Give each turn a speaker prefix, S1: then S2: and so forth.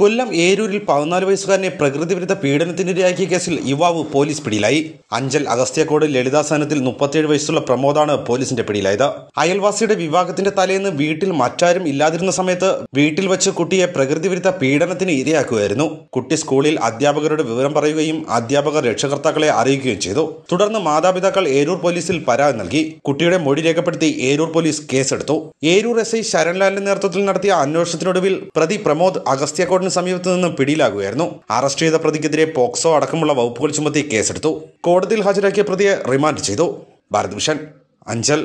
S1: കൊല്ലം ഏരൂരിൽ പതിനാല് വയസ്സുകാരനെ പ്രകൃതിവിരുദ്ധ പീഡനത്തിനിരയാക്കിയ കേസിൽ യുവാവ് പോലീസ് പിടിയിലായി അഞ്ചൽ അഗസ്ത്യക്കോട് ലളിതാസനത്തിൽ മുപ്പത്തിയേഴ് വയസ്സുള്ള പ്രമോദാണ് പോലീസിന്റെ പിടിയിലായത് അയൽവാസിയുടെ വിവാഹത്തിന്റെ തലേന്ന് വീട്ടിൽ മറ്റാരും ഇല്ലാതിരുന്ന സമയത്ത് വീട്ടിൽ വച്ച് കുട്ടിയെ പ്രകൃതിവിരുദ്ധ പീഡനത്തിന് ഇരയാക്കുകയായിരുന്നു കുട്ടി സ്കൂളിൽ അധ്യാപകരുടെ വിവരം പറയുകയും അധ്യാപകർ രക്ഷകർത്താക്കളെ അറിയിക്കുകയും ചെയ്തു തുടർന്ന് മാതാപിതാക്കൾ ഏരൂർ പോലീസിൽ പരാതി നൽകി കുട്ടിയുടെ മൊഴി രേഖപ്പെടുത്തി ഏരൂർ പോലീസ് കേസെടുത്തു ഏരൂർ എസ് ഐ ശരൺലാലിന്റെ നേതൃത്വത്തിൽ നടത്തിയ അന്വേഷണത്തിനൊടുവിൽ പ്രതി പ്രമോദ് അഗസ്ത്യക്കോടിന് സ്ഥാപനത്തിന് സമീപത്ത് നിന്ന് പിടിയിലാകുകയായിരുന്നു അറസ്റ്റ് ചെയ്ത പ്രതിക്കെതിരെ പോക്സോ അടക്കമുള്ള വകുപ്പുകൾ ചുമത്തി കേസെടുത്തു കോടതിയിൽ ഹാജരാക്കിയ പ്രതിയെ റിമാൻഡ് ചെയ്തു ഭാരത് അഞ്ചൽ